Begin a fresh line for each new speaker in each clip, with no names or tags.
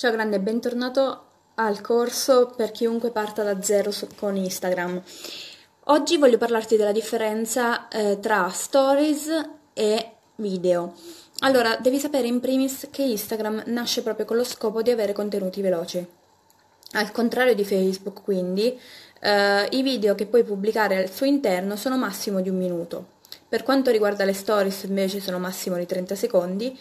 Ciao grande, bentornato al corso per chiunque parta da zero su, con Instagram. Oggi voglio parlarti della differenza eh, tra stories e video. Allora, devi sapere in primis che Instagram nasce proprio con lo scopo di avere contenuti veloci. Al contrario di Facebook, quindi, eh, i video che puoi pubblicare al suo interno sono massimo di un minuto. Per quanto riguarda le stories invece sono massimo di 30 secondi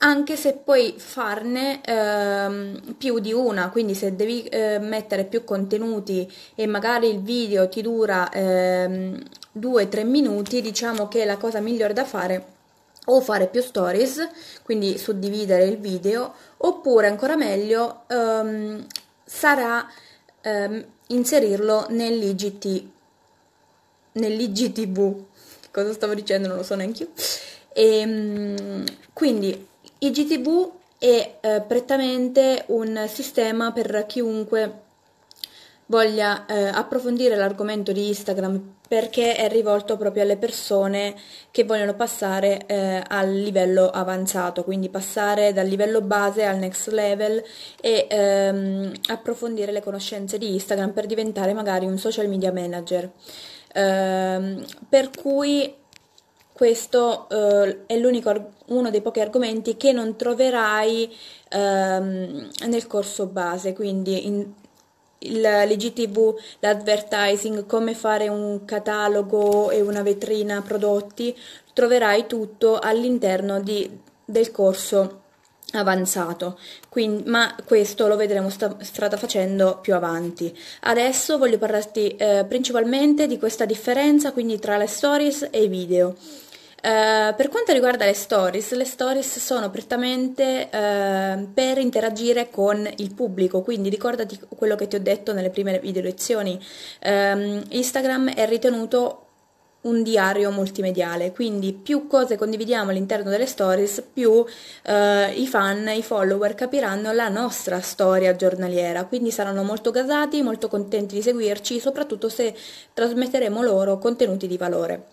anche se puoi farne ehm, più di una, quindi se devi eh, mettere più contenuti e magari il video ti dura 2-3 ehm, minuti, diciamo che la cosa migliore da fare o fare più stories, quindi suddividere il video, oppure ancora meglio ehm, sarà ehm, inserirlo nell'IGT, nell'IGTV, cosa stavo dicendo non lo so neanche io, e, ehm, quindi IGTV è eh, prettamente un sistema per chiunque voglia eh, approfondire l'argomento di Instagram perché è rivolto proprio alle persone che vogliono passare eh, al livello avanzato, quindi passare dal livello base al next level e ehm, approfondire le conoscenze di Instagram per diventare magari un social media manager. Ehm, per cui questo eh, è uno dei pochi argomenti che non troverai ehm, nel corso base, quindi in, il, l'IGTV, l'advertising, come fare un catalogo e una vetrina prodotti, troverai tutto all'interno di, del corso avanzato, Quindi, ma questo lo vedremo sta, strada facendo più avanti. Adesso voglio parlarti eh, principalmente di questa differenza quindi tra le stories e i video. Eh, per quanto riguarda le stories, le stories sono prettamente uh, per interagire con il pubblico, quindi ricordati quello che ti ho detto nelle prime video lezioni. Um, Instagram è ritenuto un diario multimediale, quindi più cose condividiamo all'interno delle stories, più uh, i fan, i follower capiranno la nostra storia giornaliera, quindi saranno molto gasati, molto contenti di seguirci, soprattutto se trasmetteremo loro contenuti di valore.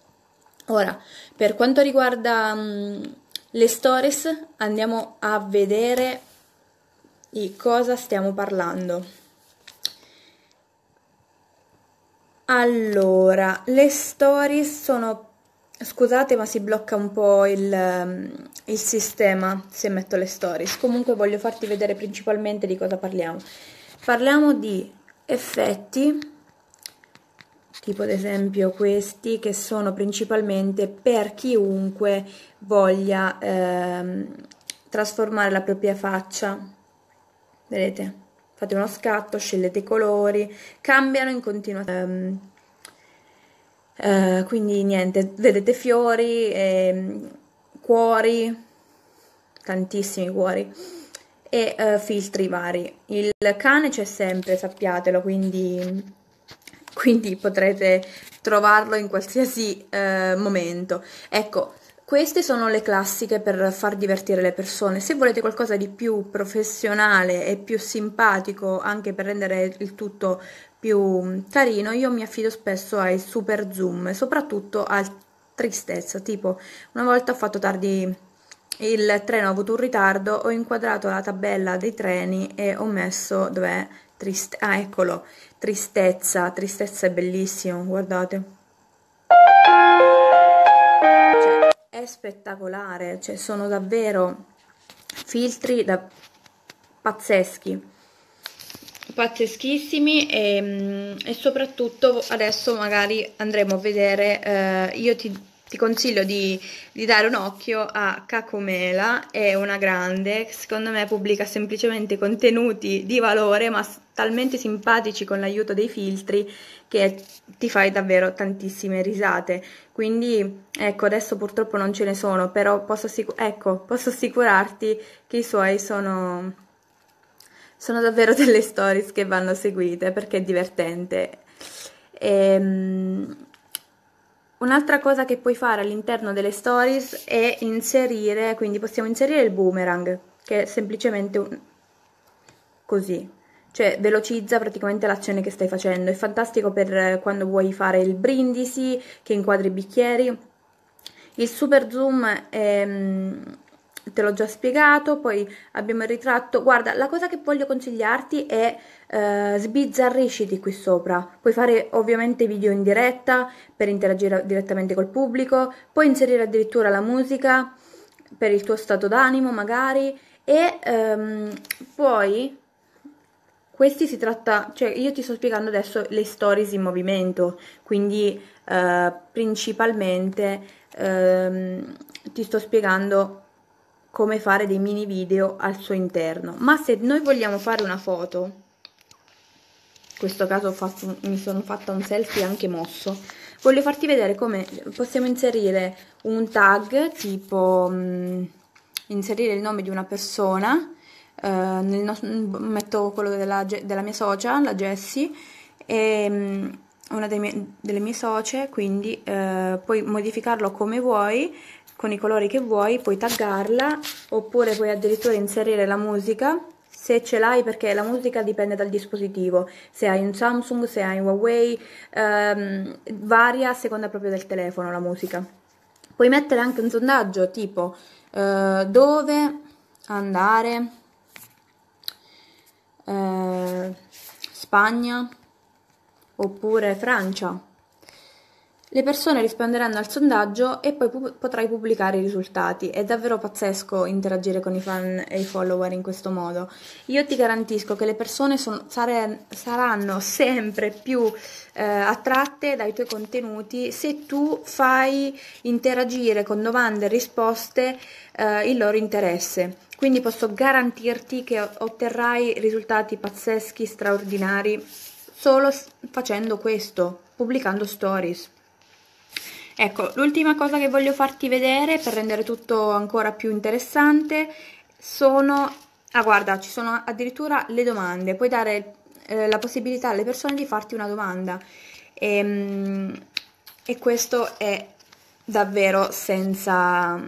Ora, per quanto riguarda mh, mm, le stories, andiamo a vedere di cosa stiamo parlando. Allora, le stories sono... Scusate, ma si blocca un po' il, mm, il sistema se metto le stories. Comunque voglio farti vedere principalmente di cosa parliamo. Parliamo di effetti tipo ad esempio questi che sono principalmente per chiunque voglia eh, trasformare la propria faccia. Vedete? Fate uno scatto, scegliete i colori, cambiano in continuazione. Ehm, eh, quindi niente, vedete fiori, eh, cuori, tantissimi cuori e eh, filtri vari. Il cane c'è sempre, sappiatelo, quindi quindi potrete trovarlo in qualsiasi eh, momento. Ecco, queste sono le classiche per far divertire le persone. Se volete qualcosa di più professionale e più simpatico, anche per rendere il tutto più mm, carino, io mi affido spesso ai super zoom, soprattutto al tristezza, tipo una volta ho fatto tardi il treno ha avuto un ritardo, ho inquadrato la tabella dei treni e ho messo dov'è Trist ah, eccolo, tristezza, tristezza è bellissimo, guardate. Cioè, è spettacolare, cioè sono davvero filtri da pazzeschi pazzeschissimi e, mm, e, soprattutto adesso magari andremo a vedere eh, io ti ti consiglio di, di dare un occhio a Cacomela, è una grande, secondo me pubblica semplicemente contenuti di valore ma talmente simpatici con l'aiuto dei filtri che ti fai davvero tantissime risate. Quindi ecco, adesso purtroppo non ce ne sono, però posso, assicur ecco, posso assicurarti che i suoi sono, sono davvero delle stories che vanno seguite perché è divertente. E, ehm, Un'altra cosa che puoi fare all'interno delle stories è inserire, quindi possiamo inserire il boomerang, che è semplicemente un... così, cioè velocizza praticamente l'azione che stai facendo. È fantastico per eh, quando vuoi fare il brindisi, che inquadri i bicchieri. Il super zoom è mm, te l'ho già spiegato, poi abbiamo il ritratto. Guarda, la cosa che voglio consigliarti è eh, sbizzarrisciti qui sopra. Puoi fare ovviamente video in diretta per interagire direttamente col pubblico, puoi inserire addirittura la musica per il tuo stato d'animo magari e ehm, poi questi si tratta, cioè io ti sto spiegando adesso le stories in movimento, quindi eh, principalmente ehm, ti sto spiegando come fare dei mini video al suo interno ma se noi vogliamo fare una foto in questo caso fatto, mi sono fatta un selfie anche mosso voglio farti vedere come possiamo inserire un tag tipo mh, mm, inserire il nome di una persona eh, nel, metto quello della, della, mia socia la Jessie e mh, mm, una mie, delle mie socie, quindi eh, puoi modificarlo come vuoi, con i colori che vuoi, puoi taggarla oppure puoi addirittura inserire la musica se ce l'hai perché la musica dipende dal dispositivo, se hai un Samsung, se hai un Huawei, ehm, varia a seconda proprio del telefono la musica. Puoi mettere anche un sondaggio tipo eh, dove andare, eh, Spagna, oppure Francia. Le persone risponderanno al sondaggio e poi pu- potrai pubblicare i risultati. È davvero pazzesco interagire con i fan e i follower in questo modo. Io ti garantisco che le persone son- sare- saranno sempre più eh, attratte dai tuoi contenuti se tu fai interagire con domande e risposte eh, il loro interesse. Quindi posso garantirti che otterrai risultati pazzeschi, straordinari solo facendo questo, pubblicando stories. Ecco, l'ultima cosa che voglio farti vedere per rendere tutto ancora più interessante sono... Ah guarda, ci sono addirittura le domande, puoi dare eh, la possibilità alle persone di farti una domanda e, ehm, e questo è davvero senza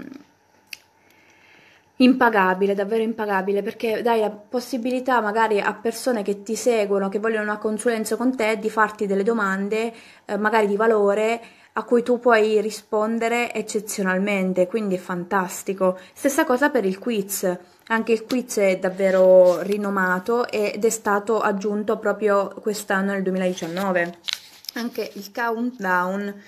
Impagabile, davvero impagabile, perché dai la possibilità magari a persone che ti seguono, che vogliono una consulenza con te, di farti delle domande, eh, magari di valore, a cui tu puoi rispondere eccezionalmente, quindi è fantastico. Stessa cosa per il quiz, anche il quiz è davvero rinomato ed è stato aggiunto proprio quest'anno nel 2019. Anche il countdown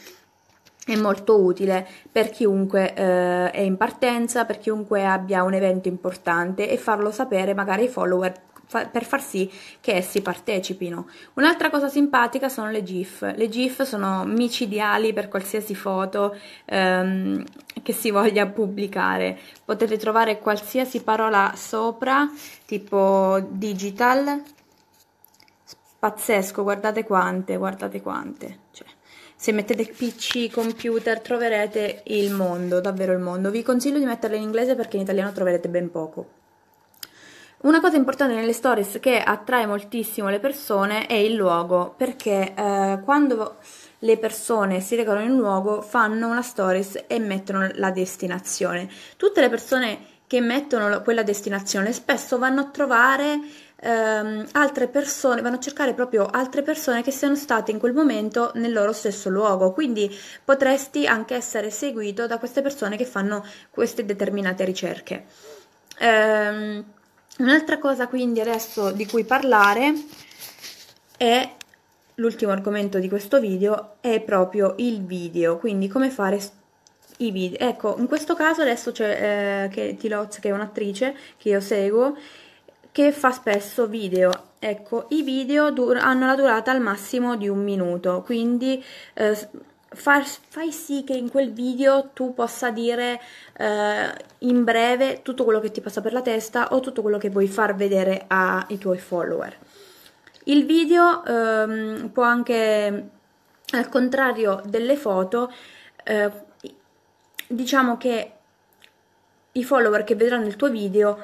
è molto utile per chiunque eh, è in partenza, per chiunque abbia un evento importante e farlo sapere magari ai follower per far sì che essi partecipino. Un'altra cosa simpatica sono le GIF. Le GIF sono micidiali per qualsiasi foto ehm, che si voglia pubblicare. Potete trovare qualsiasi parola sopra, tipo digital. Pazzesco, guardate quante, guardate quante. Cioè se mettete PC, computer, troverete il mondo, davvero il mondo. Vi consiglio di metterle in inglese perché in italiano troverete ben poco. Una cosa importante nelle stories che attrae moltissimo le persone è il luogo, perché eh, quando le persone si recano in un luogo fanno una stories e mettono la destinazione. Tutte le persone che mettono quella destinazione spesso vanno a trovare ehm, altre persone, vanno a cercare proprio altre persone che siano state in quel momento nel loro stesso luogo, quindi potresti anche essere seguito da queste persone che fanno queste determinate ricerche. Ehm, un'altra cosa quindi adesso di cui parlare è l'ultimo argomento di questo video è proprio il video, quindi come fare i video. Ecco, in questo caso adesso c'è eh, Katie Lotz che è un'attrice che io seguo che fa spesso video. Ecco, i video hanno la durata al massimo di un minuto, quindi eh, far, fai sì che in quel video tu possa dire eh, in breve tutto quello che ti passa per la testa o tutto quello che vuoi far vedere ai tuoi follower. Il video ehm, può anche, al contrario delle foto, eh, diciamo che i follower che vedranno il tuo video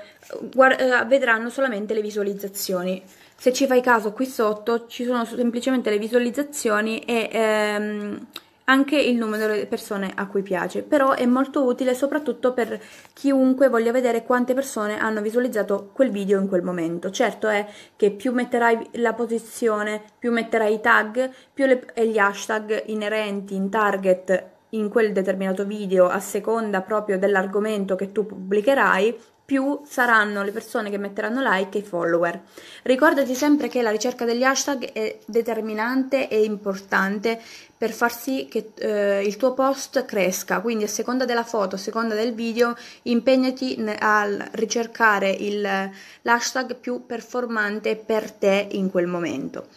guard- eh, vedranno solamente le visualizzazioni. Se ci fai caso qui sotto ci sono semplicemente le visualizzazioni e ehm, anche il numero di persone a cui piace, però è molto utile soprattutto per chiunque voglia vedere quante persone hanno visualizzato quel video in quel momento. Certo è che più metterai la posizione, più metterai i tag, più le, gli hashtag inerenti in target in quel determinato video a seconda proprio dell'argomento che tu pubblicherai, più saranno le persone che metteranno like e i follower. Ricordati sempre che la ricerca degli hashtag è determinante e importante per far sì che eh, il tuo post cresca, quindi a seconda della foto, a seconda del video, impegnati a ricercare il, l'hashtag più performante per te in quel momento.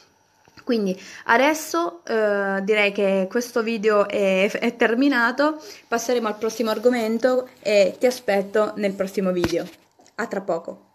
Quindi adesso eh, direi che questo video è, è terminato, passeremo al prossimo argomento e ti aspetto nel prossimo video. A tra poco!